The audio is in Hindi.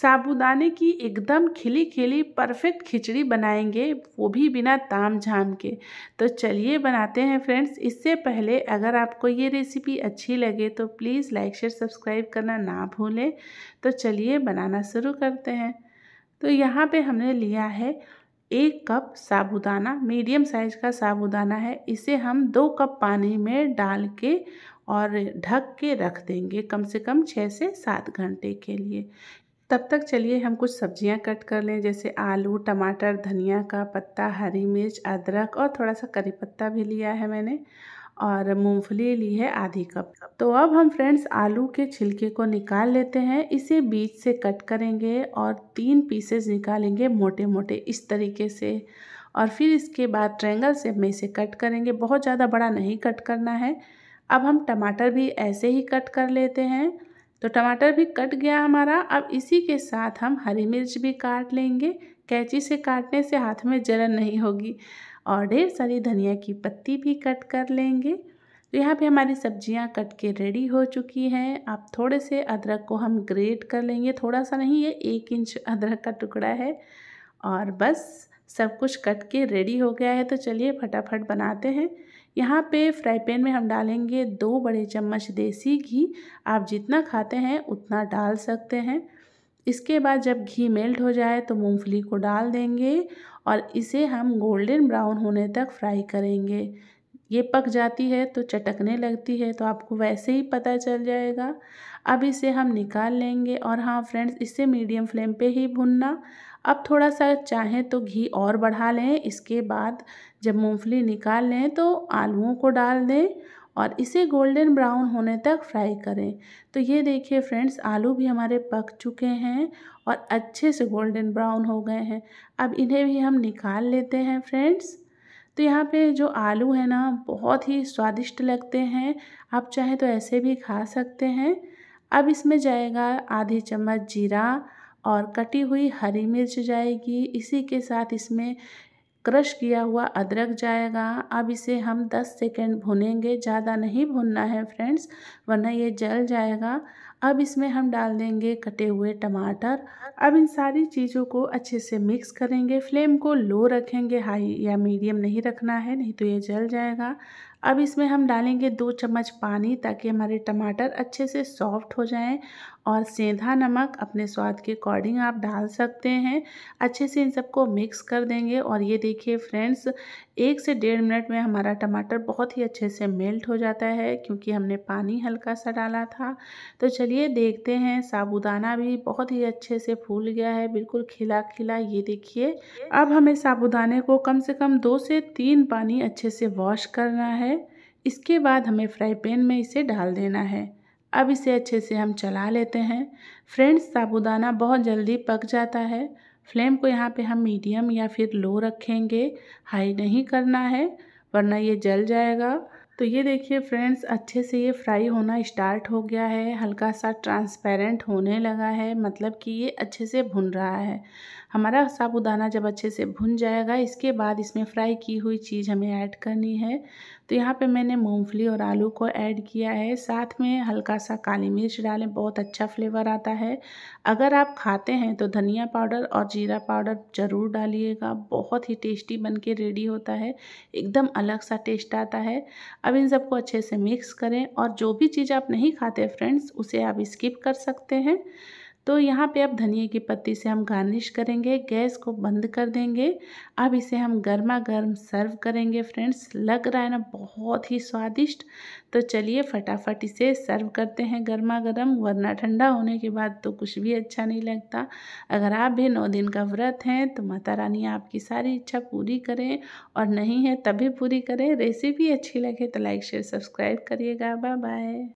साबुदाने की एकदम खिली खिली परफेक्ट खिचड़ी बनाएंगे वो भी बिना ताम झाम के तो चलिए बनाते हैं फ्रेंड्स इससे पहले अगर आपको ये रेसिपी अच्छी लगे तो प्लीज़ लाइक शेयर सब्सक्राइब करना ना भूलें तो चलिए बनाना शुरू करते हैं तो यहाँ पे हमने लिया है एक कप साबुदाना मीडियम साइज का साबुदाना है इसे हम दो कप पानी में डाल के और ढक के रख देंगे कम से कम छः से सात घंटे के लिए तब तक चलिए हम कुछ सब्जियां कट कर लें जैसे आलू टमाटर धनिया का पत्ता हरी मिर्च अदरक और थोड़ा सा करी पत्ता भी लिया है मैंने और मूंगफली ली है आधी कप तो अब हम फ्रेंड्स आलू के छिलके को निकाल लेते हैं इसे बीच से कट करेंगे और तीन पीसेस निकालेंगे मोटे मोटे इस तरीके से और फिर इसके बाद ट्रेंगल से हमें इसे कट करेंगे बहुत ज़्यादा बड़ा नहीं कट करना है अब हम टमाटर भी ऐसे ही कट कर लेते हैं तो टमाटर भी कट गया हमारा अब इसी के साथ हम हरी मिर्च भी काट लेंगे कैंची से काटने से हाथ में जलन नहीं होगी और ढेर सारी धनिया की पत्ती भी कट कर लेंगे तो यहाँ पे हमारी सब्जियाँ कट के रेडी हो चुकी हैं आप थोड़े से अदरक को हम ग्रेट कर लेंगे थोड़ा सा नहीं ये एक इंच अदरक का टुकड़ा है और बस सब कुछ कट के रेडी हो गया है तो चलिए फटाफट बनाते हैं यहाँ पे फ्राई पैन में हम डालेंगे दो बड़े चम्मच देसी घी आप जितना खाते हैं उतना डाल सकते हैं इसके बाद जब घी मेल्ट हो जाए तो मूंगफली को डाल देंगे और इसे हम गोल्डन ब्राउन होने तक फ्राई करेंगे ये पक जाती है तो चटकने लगती है तो आपको वैसे ही पता चल जाएगा अब इसे हम निकाल लेंगे और हाँ फ्रेंड्स इसे मीडियम फ्लेम पे ही भुनना अब थोड़ा सा चाहें तो घी और बढ़ा लें इसके बाद जब मूंगफली निकाल लें तो आलूओं को डाल दें और इसे गोल्डन ब्राउन होने तक फ्राई करें तो ये देखिए फ्रेंड्स आलू भी हमारे पक चुके हैं और अच्छे से गोल्डन ब्राउन हो गए हैं अब इन्हें भी हम निकाल लेते हैं फ्रेंड्स तो यहाँ पे जो आलू है ना बहुत ही स्वादिष्ट लगते हैं आप चाहे तो ऐसे भी खा सकते हैं अब इसमें जाएगा आधी चम्मच जीरा और कटी हुई हरी मिर्च जाएगी इसी के साथ इसमें क्रश किया हुआ अदरक जाएगा अब इसे हम 10 सेकेंड भुनेंगे ज़्यादा नहीं भुनना है फ्रेंड्स वरना ये जल जाएगा अब इसमें हम डाल देंगे कटे हुए टमाटर अब इन सारी चीज़ों को अच्छे से मिक्स करेंगे फ्लेम को लो रखेंगे हाई या मीडियम नहीं रखना है नहीं तो ये जल जाएगा अब इसमें हम डालेंगे दो चम्मच पानी ताकि हमारे टमाटर अच्छे से सॉफ्ट हो जाएं और सेंधा नमक अपने स्वाद के अकॉर्डिंग आप डाल सकते हैं अच्छे से इन सबको मिक्स कर देंगे और ये देखिए फ्रेंड्स एक से डेढ़ मिनट में हमारा टमाटर बहुत ही अच्छे से मेल्ट हो जाता है क्योंकि हमने पानी हल्का सा डाला था तो चलिए देखते हैं साबूदाना भी बहुत ही अच्छे से फूल गया है बिल्कुल खिला खिला ये देखिए अब हमें साबुदाने को कम से कम दो से तीन पानी अच्छे से वॉश करना है इसके बाद हमें फ्राई पैन में इसे डाल देना है अब इसे अच्छे से हम चला लेते हैं फ्रेंड्स साबुदाना बहुत जल्दी पक जाता है फ्लेम को यहाँ पे हम मीडियम या फिर लो रखेंगे हाई नहीं करना है वरना ये जल जाएगा तो ये देखिए फ्रेंड्स अच्छे से ये फ्राई होना स्टार्ट हो गया है हल्का सा ट्रांसपेरेंट होने लगा है मतलब कि ये अच्छे से भुन रहा है हमारा साबुदाना जब अच्छे से भुन जाएगा इसके बाद इसमें फ्राई की हुई चीज़ हमें ऐड करनी है तो यहाँ पे मैंने मूंगफली और आलू को ऐड किया है साथ में हल्का सा काली मिर्च डालें बहुत अच्छा फ्लेवर आता है अगर आप खाते हैं तो धनिया पाउडर और जीरा पाउडर ज़रूर डालिएगा बहुत ही टेस्टी बन के रेडी होता है एकदम अलग सा टेस्ट आता है अब इन सबको अच्छे से मिक्स करें और जो भी चीज़ आप नहीं खाते फ्रेंड्स उसे आप स्किप कर सकते हैं तो यहाँ पे अब धनिए की पत्ती से हम गार्निश करेंगे गैस को बंद कर देंगे अब इसे हम गर्मा गर्म सर्व करेंगे फ्रेंड्स लग रहा है ना बहुत ही स्वादिष्ट तो चलिए फटाफट इसे सर्व करते हैं गर्मा गर्म वरना ठंडा होने के बाद तो कुछ भी अच्छा नहीं लगता अगर आप भी नौ दिन का व्रत हैं तो माता रानी आपकी सारी इच्छा पूरी करें और नहीं है तभी पूरी करें रेसिपी अच्छी लगे तो लाइक शेयर सब्सक्राइब करिएगा बाय बाय